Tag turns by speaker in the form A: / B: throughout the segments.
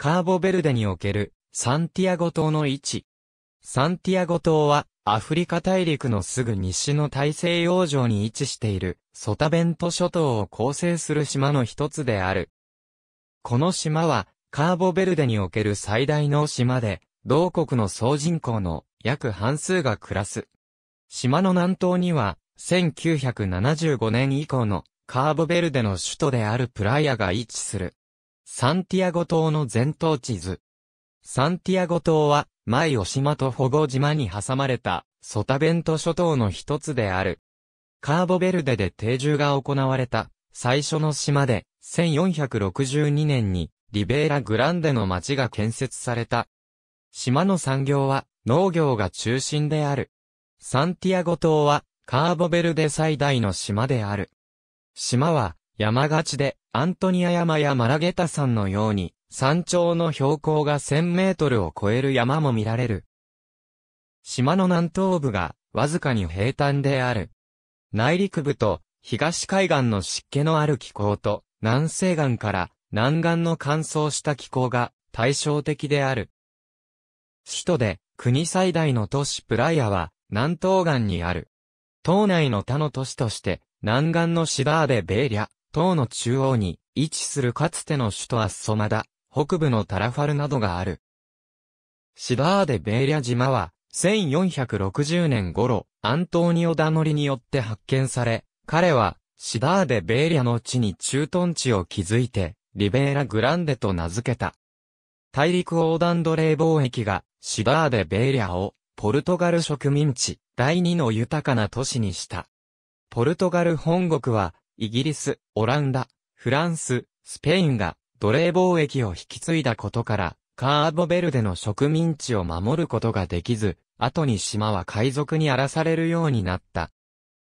A: カーボベルデにおけるサンティアゴ島の位置。サンティアゴ島はアフリカ大陸のすぐ西の大西洋上に位置しているソタベント諸島を構成する島の一つである。この島はカーボベルデにおける最大の島で、同国の総人口の約半数が暮らす。島の南東には1975年以降のカーボベルデの首都であるプライアが位置する。サンティアゴ島の全島地図。サンティアゴ島は、前オ島と保護島に挟まれた、ソタベント諸島の一つである。カーボベルデで定住が行われた、最初の島で、1462年に、リベーラ・グランデの町が建設された。島の産業は、農業が中心である。サンティアゴ島は、カーボベルデ最大の島である。島は、山勝ちで、アントニア山やマラゲタ山のように、山頂の標高が1000メートルを超える山も見られる。島の南東部が、わずかに平坦である。内陸部と、東海岸の湿気のある気候と、南西岸から南岸の乾燥した気候が対照的である。首都で国最大の都市プライアは南東岸にある。島内の他の都市として南岸のシダーデ・ベーリャ、島の中央に位置するかつての首都アッソマダ、北部のタラファルなどがある。シダーデ・ベーリャ島は、1460年頃、アントーニオ・ダノリによって発見され、彼は、シダーデ・ベーリャの地に駐屯地を築いて、リベーラ・グランデと名付けた。大陸横断奴隷貿易が、シダーデ・ベーリャを、ポルトガル植民地、第二の豊かな都市にした。ポルトガル本国は、イギリス、オランダ、フランス、スペインが奴隷貿易を引き継いだことから、カーボベルデの植民地を守ることができず、後に島は海賊に荒らされるようになった。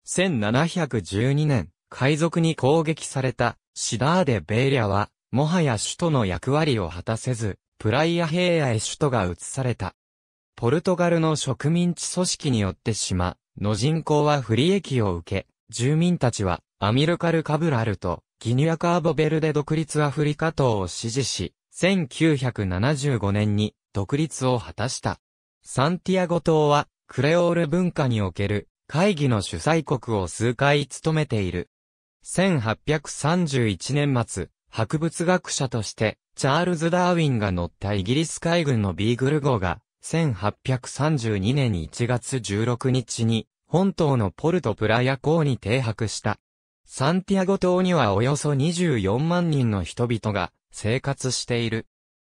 A: 1712年、海賊に攻撃されたシダーデ・ベイリャは、もはや首都の役割を果たせず、プライア平野へ首都が移された。ポルトガルの植民地組織によって島の人口は不利益を受け、住民たちはアミルカル・カブラルとギニア・カーボベルデ独立アフリカ党を支持し、1975年に独立を果たした。サンティアゴ島はクレオール文化における会議の主催国を数回務めている。1831年末、博物学者として、チャールズ・ダーウィンが乗ったイギリス海軍のビーグル号が、1832年1月16日に、本島のポルトプラヤ港に停泊した。サンティアゴ島にはおよそ24万人の人々が生活している。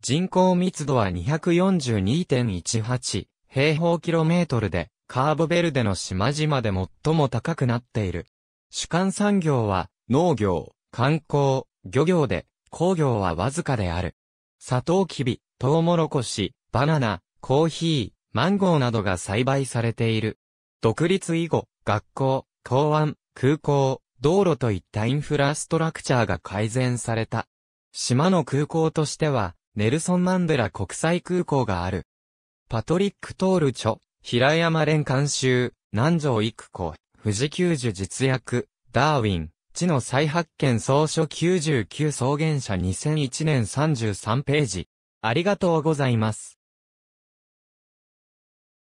A: 人口密度は242.18平方キロメートルで、カーボベルデの島々で最も高くなっている。主幹産業は農業、観光、漁業で、工業はわずかである。サトウキビ、トウモロコシ、バナナ、コーヒー、マンゴーなどが栽培されている。独立以後、学校、港湾、空港、道路といったインフラストラクチャーが改善された。島の空港としては、ネルソン・マンデラ国際空港がある。パトリック・トール著、平山連監修、南条育子、富士救助実役、ダーウィン、地の再発見総書99草原社2001年33ページ。ありがとうございます。